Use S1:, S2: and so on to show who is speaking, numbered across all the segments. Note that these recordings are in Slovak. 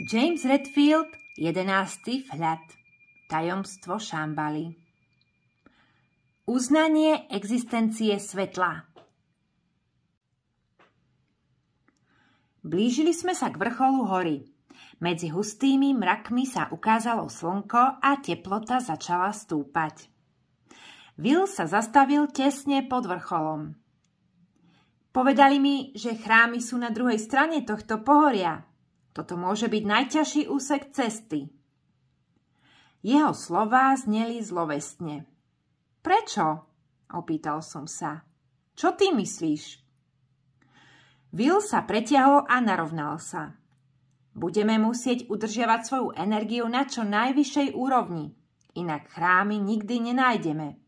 S1: James Redfield, 11. vhľad. Tajomstvo Šambaly. Uznanie existencie svetla. Blížili sme sa k vrcholu hory. Medzi hustými mrakmi sa ukázalo slnko a teplota začala stúpať. Will sa zastavil tesne pod vrcholom. Povedali mi, že chrámy sú na druhej strane tohto pohoria, toto môže byť najťažší úsek cesty. Jeho slová zneli zlovestne. Prečo? Opýtal som sa. Čo ty myslíš? Will sa pretiahol a narovnal sa. Budeme musieť udržiavať svoju energiu na čo najvyššej úrovni, inak chrámy nikdy nenájdeme.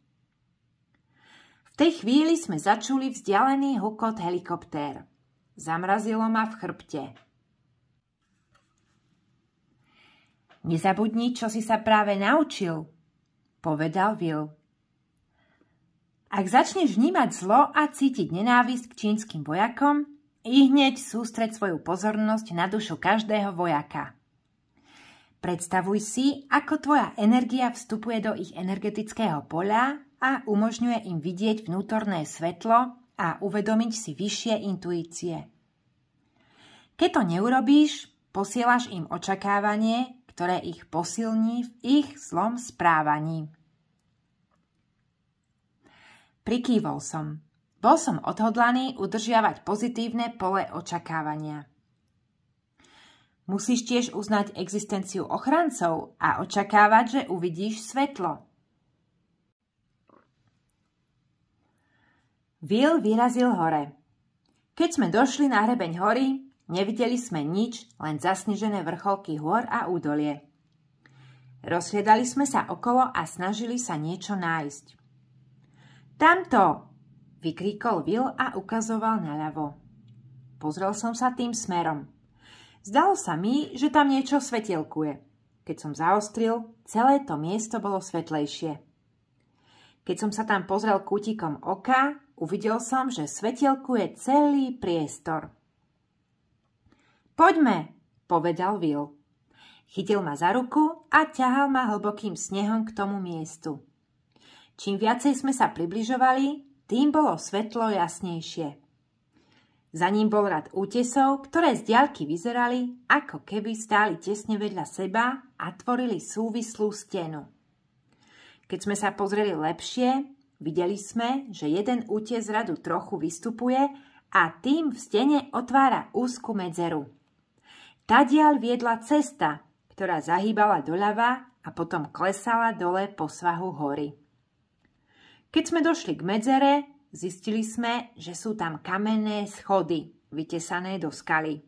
S1: V tej chvíli sme začuli vzdialený hukot helikoptér. Zamrazilo ma v chrbte. Nezabudni, čo si sa práve naučil, povedal Will. Ak začneš vnímať zlo a cítiť nenávisť k čínskym vojakom, i hneď sústreť svoju pozornosť na dušu každého vojaka. Predstavuj si, ako tvoja energia vstupuje do ich energetického poľa a umožňuje im vidieť vnútorné svetlo a uvedomiť si vyššie intuície. Keď to neurobíš, posielaš im očakávanie, ktoré ich posilní v ich zlom správaní. Prikývol som. Bol som odhodlaný udržiavať pozitívne pole očakávania. Musíš tiež uznať existenciu ochrancov a očakávať, že uvidíš svetlo. Will vyrazil hore. Keď sme došli na hrebeň hory, Nevideli sme nič, len zasnežené vrcholky hôr a údolie. Rozhliadali sme sa okolo a snažili sa niečo nájsť. Tamto! vykríkol Will a ukazoval naľavo. Pozrel som sa tým smerom. Zdalo sa mi, že tam niečo svetelkuje. Keď som zaostril, celé to miesto bolo svetlejšie. Keď som sa tam pozrel kútikom oka, uvidel som, že svetelkuje celý priestor. Poďme, povedal Will. Chytil ma za ruku a ťahal ma hlbokým snehom k tomu miestu. Čím viacej sme sa približovali, tým bolo svetlo jasnejšie. Za ním bol rad útesov, ktoré z diaľky vyzerali, ako keby stáli tesne vedľa seba a tvorili súvislú stenu. Keď sme sa pozreli lepšie, videli sme, že jeden útes radu trochu vystupuje a tým v stene otvára úzku medzeru. Tadial viedla cesta, ktorá zahýbala doľava a potom klesala dole po svahu hory. Keď sme došli k medzere, zistili sme, že sú tam kamenné schody, vytesané do skaly.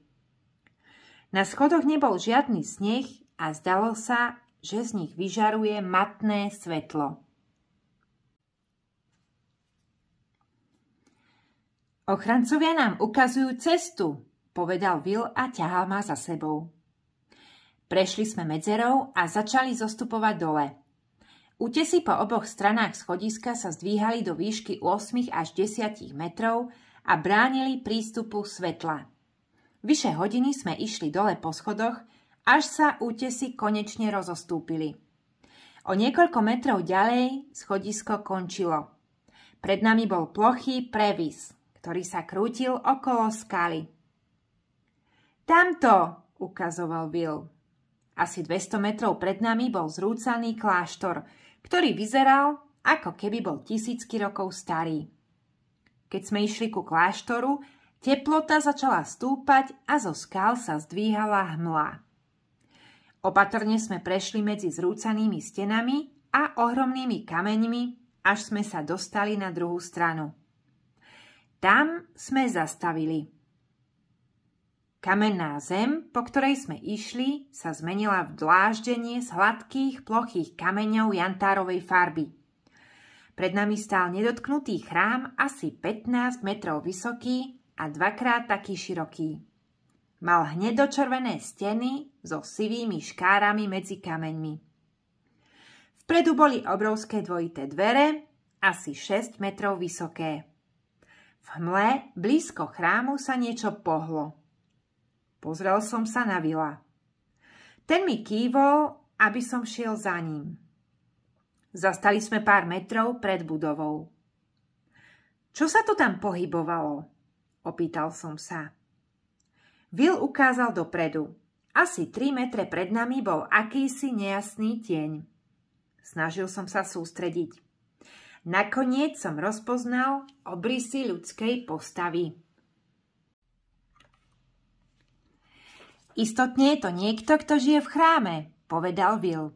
S1: Na schodoch nebol žiadny sneh a zdalo sa, že z nich vyžaruje matné svetlo. Ochrancovia nám ukazujú cestu, povedal Will a ťahal ma za sebou. Prešli sme medzerou a začali zostupovať dole. Útesy po oboch stranách schodiska sa zdvíhali do výšky 8 až 10 metrov a bránili prístupu svetla. Vyše hodiny sme išli dole po schodoch, až sa útesy konečne rozostúpili. O niekoľko metrov ďalej schodisko končilo. Pred nami bol plochý previs, ktorý sa krútil okolo skaly. Tamto, ukazoval Bill. Asi 200 metrov pred nami bol zrúcaný kláštor, ktorý vyzeral, ako keby bol tisícky rokov starý. Keď sme išli ku kláštoru, teplota začala stúpať a zo skál sa zdvíhala hmla. Opatrne sme prešli medzi zrúcanými stenami a ohromnými kameňmi, až sme sa dostali na druhú stranu. Tam sme zastavili – Kamenná zem, po ktorej sme išli, sa zmenila v dláždenie z hladkých, plochých kameňov jantárovej farby. Pred nami stál nedotknutý chrám, asi 15 metrov vysoký a dvakrát taký široký. Mal hnedočervené steny so sivými škárami medzi kameňmi. Vpredu boli obrovské dvojité dvere, asi 6 metrov vysoké. V hmle blízko chrámu sa niečo pohlo. Pozrel som sa na vila. Ten mi kývol, aby som šiel za ním. Zastali sme pár metrov pred budovou. Čo sa to tam pohybovalo? Opýtal som sa. Vil ukázal dopredu. Asi 3 metre pred nami bol akýsi nejasný tieň. Snažil som sa sústrediť. Nakoniec som rozpoznal obrysy ľudskej postavy. Istotne je to niekto, kto žije v chráme, povedal Will.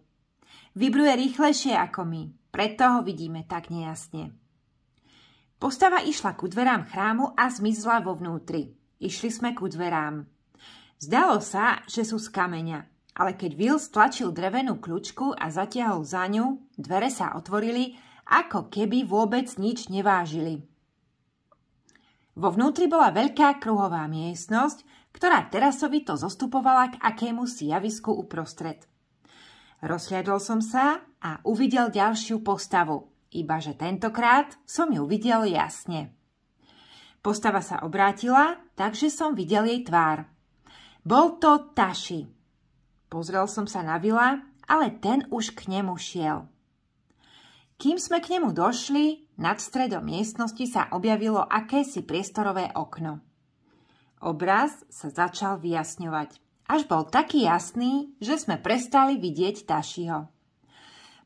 S1: Vybruje rýchlejšie ako my, preto ho vidíme tak nejasne. Postava išla ku dverám chrámu a zmizla vo vnútri. Išli sme ku dverám. Zdalo sa, že sú z kameňa, ale keď Will stlačil drevenú kľúčku a zatiahol za ňu, dvere sa otvorili, ako keby vôbec nič nevážili. Vo vnútri bola veľká kruhová miestnosť, ktorá terasovito zostupovala k akému si javisku uprostred. Rozhľadol som sa a uvidel ďalšiu postavu, ibaže tentokrát som ju videl jasne. Postava sa obrátila, takže som videl jej tvár. Bol to Taši. Pozrel som sa na vila, ale ten už k nemu šiel. Kým sme k nemu došli, nad stredom miestnosti sa objavilo akési priestorové okno. Obraz sa začal vyjasňovať. Až bol taký jasný, že sme prestali vidieť Tašiho.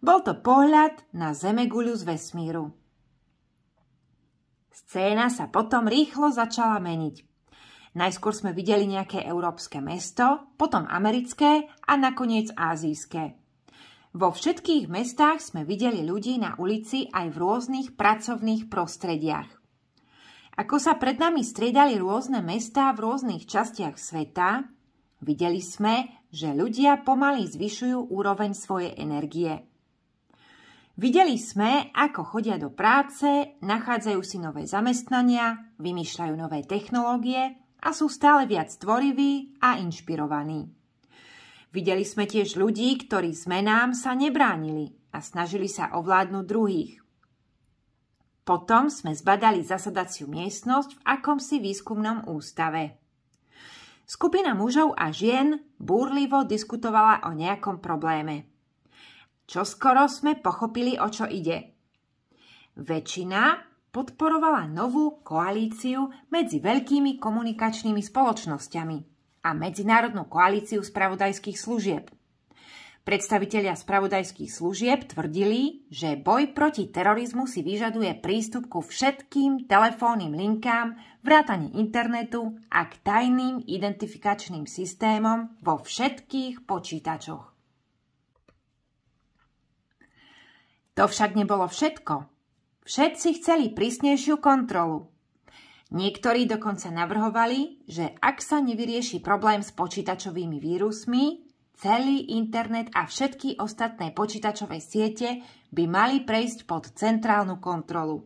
S1: Bol to pohľad na Zemeguľu z vesmíru. Scéna sa potom rýchlo začala meniť. Najskôr sme videli nejaké európske mesto, potom americké a nakoniec ázijské. Vo všetkých mestách sme videli ľudí na ulici aj v rôznych pracovných prostrediach. Ako sa pred nami striedali rôzne mestá v rôznych častiach sveta, videli sme, že ľudia pomaly zvyšujú úroveň svojej energie. Videli sme, ako chodia do práce, nachádzajú si nové zamestnania, vymýšľajú nové technológie a sú stále viac tvoriví a inšpirovaní. Videli sme tiež ľudí, ktorí zmenám sa nebránili a snažili sa ovládnuť druhých. Potom sme zbadali zasadaciu miestnosť v akomsi výskumnom ústave. Skupina mužov a žien búrlivo diskutovala o nejakom probléme. Čo skoro sme pochopili, o čo ide. Väčšina podporovala novú koalíciu medzi veľkými komunikačnými spoločnosťami a Medzinárodnú koalíciu spravodajských služieb – Predstavitelia spravodajských služieb tvrdili, že boj proti terorizmu si vyžaduje prístup ku všetkým telefónnym linkám, vrátane internetu a k tajným identifikačným systémom vo všetkých počítačoch. To však nebolo všetko. Všetci chceli prísnejšiu kontrolu. Niektorí dokonca navrhovali, že ak sa nevyrieši problém s počítačovými vírusmi, celý internet a všetky ostatné počítačové siete by mali prejsť pod centrálnu kontrolu.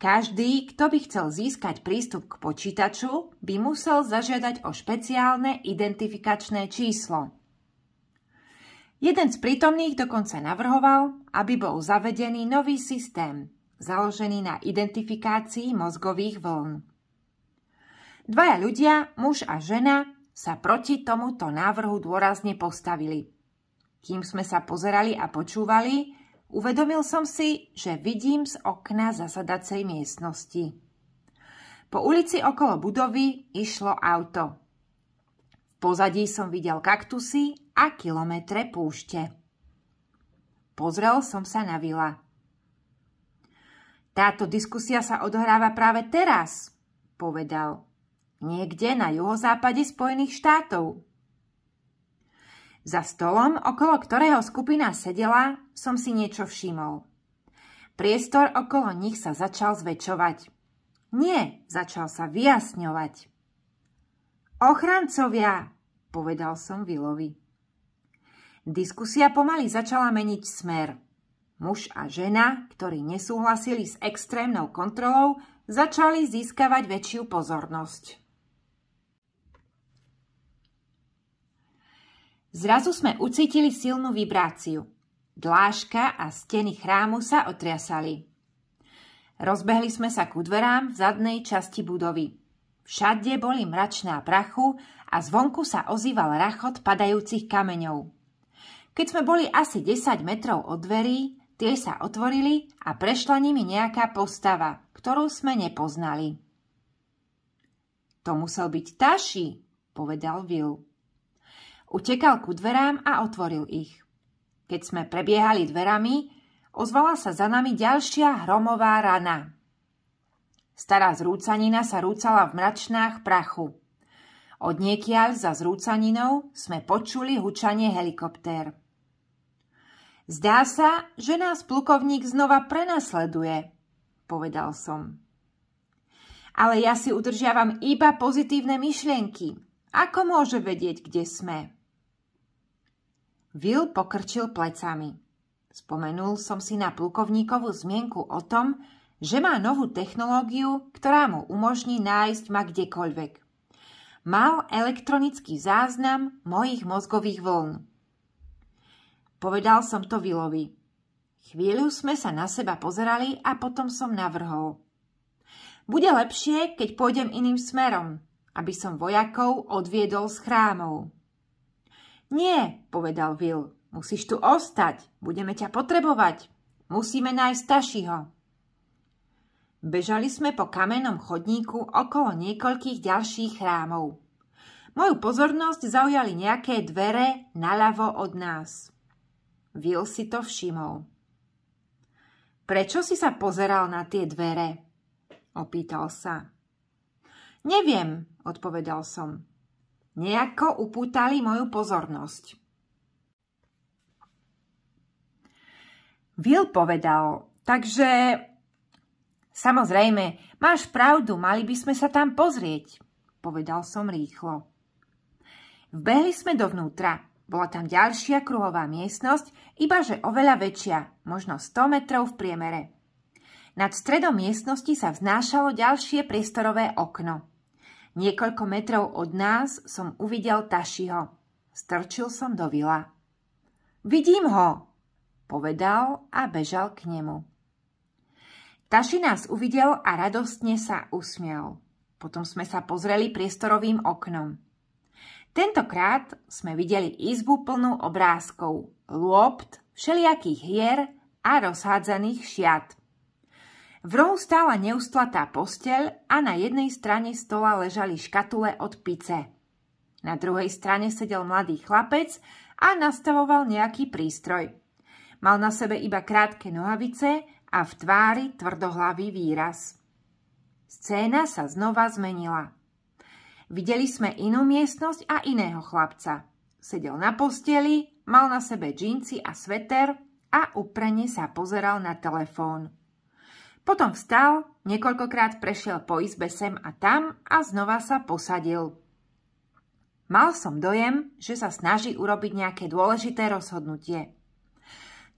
S1: Každý, kto by chcel získať prístup k počítaču, by musel zažiadať o špeciálne identifikačné číslo. Jeden z prítomných dokonca navrhoval, aby bol zavedený nový systém, založený na identifikácii mozgových vln. Dvaja ľudia, muž a žena, sa proti tomuto návrhu dôrazne postavili. Kým sme sa pozerali a počúvali, uvedomil som si, že vidím z okna zasadacej miestnosti. Po ulici okolo budovy išlo auto. V pozadí som videl kaktusy a kilometre púšte. Pozrel som sa na vila. Táto diskusia sa odohráva práve teraz, povedal niekde na juhozápade Spojených štátov. Za stolom, okolo ktorého skupina sedela, som si niečo všimol. Priestor okolo nich sa začal zväčšovať. Nie, začal sa vyjasňovať. Ochrancovia, povedal som Vilovi. Diskusia pomaly začala meniť smer. Muž a žena, ktorí nesúhlasili s extrémnou kontrolou, začali získavať väčšiu pozornosť. Zrazu sme ucítili silnú vibráciu. Dlážka a steny chrámu sa otriasali. Rozbehli sme sa ku dverám v zadnej časti budovy. Všade boli mračná prachu a zvonku sa ozýval rachot padajúcich kameňov. Keď sme boli asi 10 metrov od dverí, tie sa otvorili a prešla nimi nejaká postava, ktorú sme nepoznali. To musel byť Taši, povedal Will. Utekal ku dverám a otvoril ich. Keď sme prebiehali dverami, ozvala sa za nami ďalšia hromová rana. Stará zrúcanina sa rúcala v mračnách prachu. Od niekiaľ za zrúcaninou sme počuli hučanie helikoptér. Zdá sa, že nás plukovník znova prenasleduje, povedal som. Ale ja si udržiavam iba pozitívne myšlienky. Ako môže vedieť, kde sme? Will pokrčil plecami. Spomenul som si na plukovníkovú zmienku o tom, že má novú technológiu, ktorá mu umožní nájsť ma kdekoľvek. Mal elektronický záznam mojich mozgových vln. Povedal som to Vilovi. Chvíľu sme sa na seba pozerali a potom som navrhol. Bude lepšie, keď pôjdem iným smerom, aby som vojakov odviedol s chrámov. Nie, povedal Will. Musíš tu ostať. Budeme ťa potrebovať. Musíme nájsť Tašiho. Bežali sme po kamennom chodníku okolo niekoľkých ďalších chrámov. Moju pozornosť zaujali nejaké dvere naľavo od nás. Will si to všimol. Prečo si sa pozeral na tie dvere? Opýtal sa. Neviem, odpovedal som. Nejako upútali moju pozornosť. Will povedal, takže samozrejme, máš pravdu, mali by sme sa tam pozrieť, povedal som rýchlo. Vbehli sme dovnútra. Bola tam ďalšia kruhová miestnosť, ibaže oveľa väčšia, možno 100 metrov v priemere. Nad stredom miestnosti sa vznášalo ďalšie priestorové okno. Niekoľko metrov od nás som uvidel Tašiho. Strčil som do vila. Vidím ho, povedal a bežal k nemu. Taši nás uvidel a radostne sa usmial. Potom sme sa pozreli priestorovým oknom. Tentokrát sme videli izbu plnú obrázkov, lôpt, všelijakých hier a rozhádzaných šiat. V rohu stála neustlatá posteľ a na jednej strane stola ležali škatule od pice. Na druhej strane sedel mladý chlapec a nastavoval nejaký prístroj. Mal na sebe iba krátke nohavice a v tvári tvrdohlavý výraz. Scéna sa znova zmenila. Videli sme inú miestnosť a iného chlapca. Sedel na posteli, mal na sebe džínci a sveter a uprene sa pozeral na telefón. Potom vstal, niekoľkokrát prešiel po izbe sem a tam a znova sa posadil. Mal som dojem, že sa snaží urobiť nejaké dôležité rozhodnutie.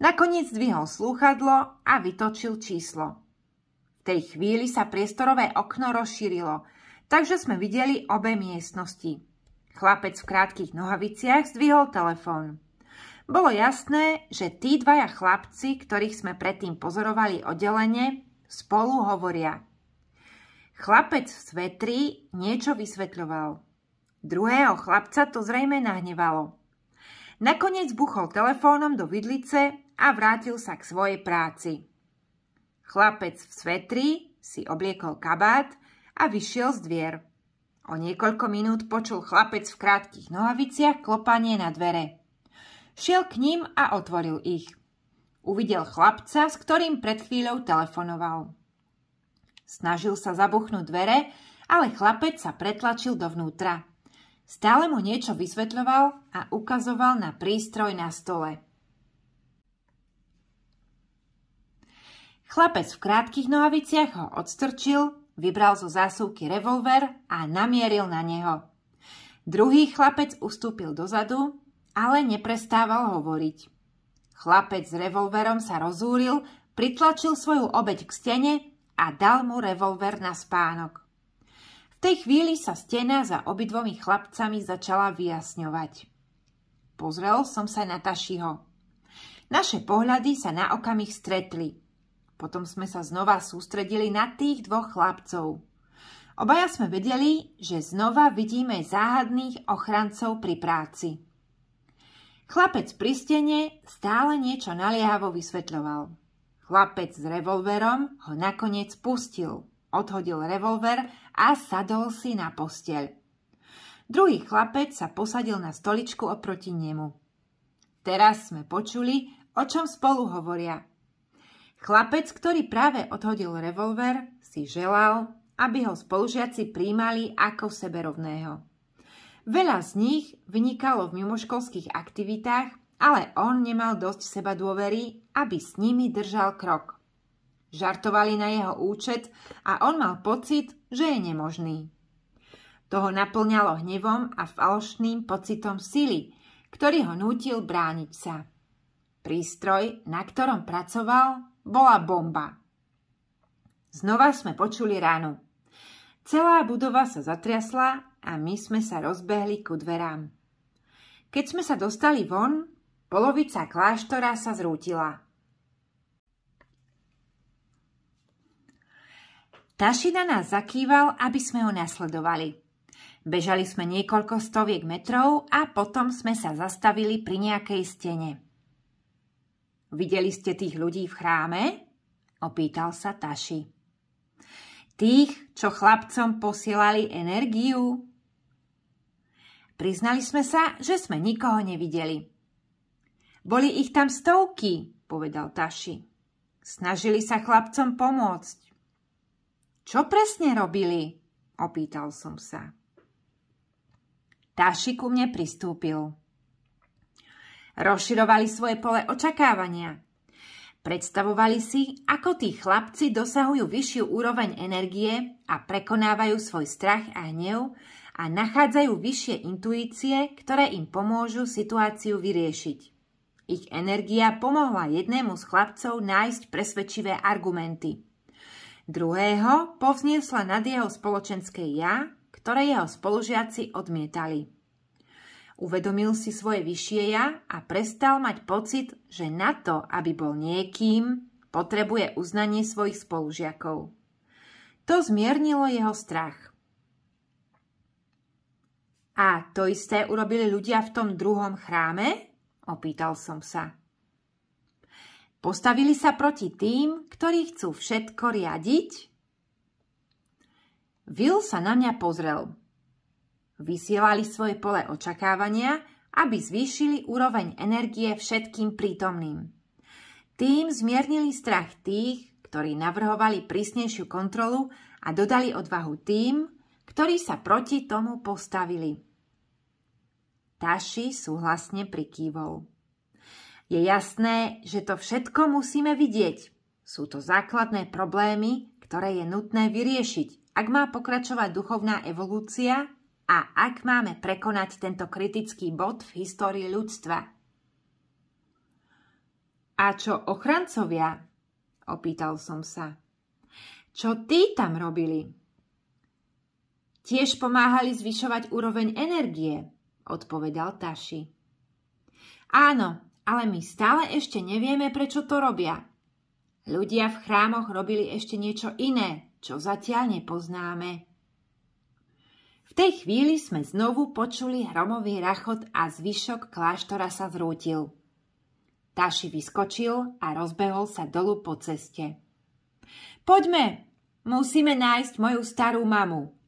S1: Nakoniec zdvihol slúchadlo a vytočil číslo. V tej chvíli sa priestorové okno rozšírilo, takže sme videli obe miestnosti. Chlapec v krátkých nohaviciach zdvihol telefón. Bolo jasné, že tí dvaja chlapci, ktorých sme predtým pozorovali oddelenie, Spolu hovoria. Chlapec v svetri niečo vysvetľoval. Druhého chlapca to zrejme nahnevalo. Nakoniec buchol telefónom do vidlice a vrátil sa k svojej práci. Chlapec v svetri si obliekol kabát a vyšiel z dvier. O niekoľko minút počul chlapec v krátkých nohaviciach klopanie na dvere. Šiel k ním a otvoril ich – Uvidel chlapca, s ktorým pred chvíľou telefonoval. Snažil sa zabuchnúť dvere, ale chlapec sa pretlačil dovnútra. Stále mu niečo vysvetľoval a ukazoval na prístroj na stole. Chlapec v krátkých nohaviciach ho odstrčil, vybral zo zásuvky revolver a namieril na neho. Druhý chlapec ustúpil dozadu, ale neprestával hovoriť. Chlapec s revolverom sa rozúril, pritlačil svoju obeď k stene a dal mu revolver na spánok. V tej chvíli sa stena za obidvomi chlapcami začala vyjasňovať. Pozrel som sa na Tašiho. Naše pohľady sa na okamih stretli. Potom sme sa znova sústredili na tých dvoch chlapcov. Obaja sme vedeli, že znova vidíme záhadných ochrancov pri práci. Chlapec pri stene stále niečo naliehavo vysvetľoval. Chlapec s revolverom ho nakoniec pustil, odhodil revolver a sadol si na posteľ. Druhý chlapec sa posadil na stoličku oproti nemu. Teraz sme počuli, o čom spolu hovoria. Chlapec, ktorý práve odhodil revolver, si želal, aby ho spolužiaci príjmali ako seberovného. Veľa z nich vynikalo v mimoškolských aktivitách, ale on nemal dosť seba dôvery, aby s nimi držal krok. Žartovali na jeho účet a on mal pocit, že je nemožný. Toho naplňalo hnevom a falošným pocitom sily, ktorý ho nútil brániť sa. Prístroj, na ktorom pracoval, bola bomba. Znova sme počuli ránu. Celá budova sa zatriasla a my sme sa rozbehli ku dverám. Keď sme sa dostali von, polovica kláštora sa zrútila. Tašina nás zakýval, aby sme ho nasledovali. Bežali sme niekoľko stoviek metrov a potom sme sa zastavili pri nejakej stene. Videli ste tých ľudí v chráme? Opýtal sa Taši. Tých, čo chlapcom posielali energiu, Priznali sme sa, že sme nikoho nevideli. Boli ich tam stovky, povedal Taši. Snažili sa chlapcom pomôcť. Čo presne robili? Opýtal som sa. Taši ku mne pristúpil. Rozširovali svoje pole očakávania. Predstavovali si, ako tí chlapci dosahujú vyššiu úroveň energie a prekonávajú svoj strach a hnev, a nachádzajú vyššie intuície, ktoré im pomôžu situáciu vyriešiť. Ich energia pomohla jednému z chlapcov nájsť presvedčivé argumenty. Druhého povzniesla nad jeho spoločenské ja, ktoré jeho spolužiaci odmietali. Uvedomil si svoje vyššie ja a prestal mať pocit, že na to, aby bol niekým, potrebuje uznanie svojich spolužiakov. To zmiernilo jeho strach. A to isté urobili ľudia v tom druhom chráme? Opýtal som sa. Postavili sa proti tým, ktorí chcú všetko riadiť? Will sa na mňa pozrel. Vysielali svoje pole očakávania, aby zvýšili úroveň energie všetkým prítomným. Tým zmiernili strach tých, ktorí navrhovali prísnejšiu kontrolu a dodali odvahu tým, ktorí sa proti tomu postavili. Taši súhlasne prikývol. Je jasné, že to všetko musíme vidieť. Sú to základné problémy, ktoré je nutné vyriešiť, ak má pokračovať duchovná evolúcia a ak máme prekonať tento kritický bod v histórii ľudstva. A čo ochrancovia? Opýtal som sa. Čo ty tam robili? Tiež pomáhali zvyšovať úroveň energie, odpovedal Taši. Áno, ale my stále ešte nevieme, prečo to robia. Ľudia v chrámoch robili ešte niečo iné, čo zatiaľ nepoznáme. V tej chvíli sme znovu počuli hromový rachot a zvyšok kláštora sa zrútil. Taši vyskočil a rozbehol sa dolu po ceste. Poďme, musíme nájsť moju starú mamu,